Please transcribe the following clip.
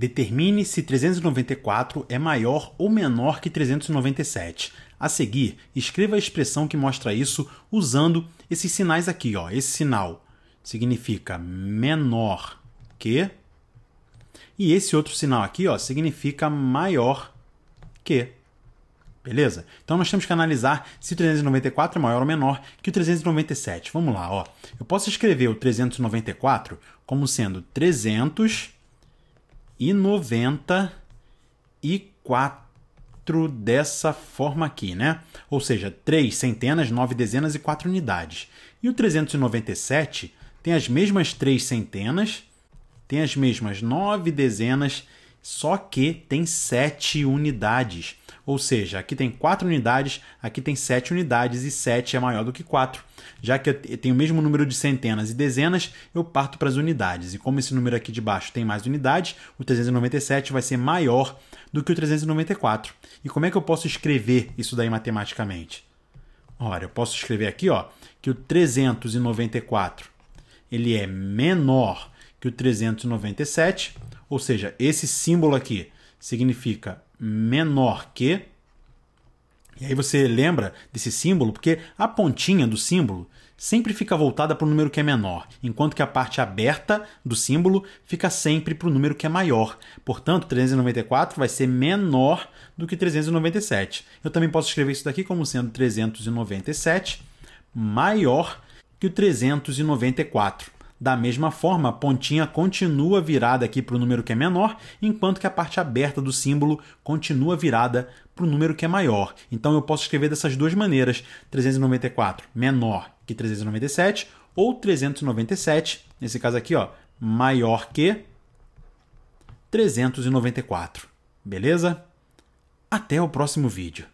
Determine se 394 é maior ou menor que 397. A seguir, escreva a expressão que mostra isso usando esses sinais aqui. Ó. Esse sinal significa menor que. E esse outro sinal aqui ó, significa maior que. Beleza? Então nós temos que analisar se 394 é maior ou menor que o 397. Vamos lá, ó. Eu posso escrever o 394 como sendo 300 e 94 dessa forma aqui, né? Ou seja, 3 centenas, 9 dezenas e 4 unidades. E o 397 tem as mesmas 3 centenas, tem as mesmas 9 dezenas só que tem sete unidades. Ou seja, aqui tem quatro unidades, aqui tem sete unidades e sete é maior do que quatro. Já que eu tenho o mesmo número de centenas e dezenas, eu parto para as unidades. E como esse número aqui de baixo tem mais unidades, o 397 vai ser maior do que o 394. E como é que eu posso escrever isso daí matematicamente? Ora, eu posso escrever aqui ó, que o 394 ele é menor que o 397 ou seja, esse símbolo aqui significa menor que. E aí você lembra desse símbolo porque a pontinha do símbolo sempre fica voltada para o número que é menor, enquanto que a parte aberta do símbolo fica sempre para o número que é maior. Portanto, 394 vai ser menor do que 397. Eu também posso escrever isso daqui como sendo 397 maior que o 394. Da mesma forma, a pontinha continua virada aqui para o número que é menor, enquanto que a parte aberta do símbolo continua virada para o número que é maior. Então eu posso escrever dessas duas maneiras: 394 menor que 397 ou 397, nesse caso aqui, ó, maior que 394. Beleza? Até o próximo vídeo.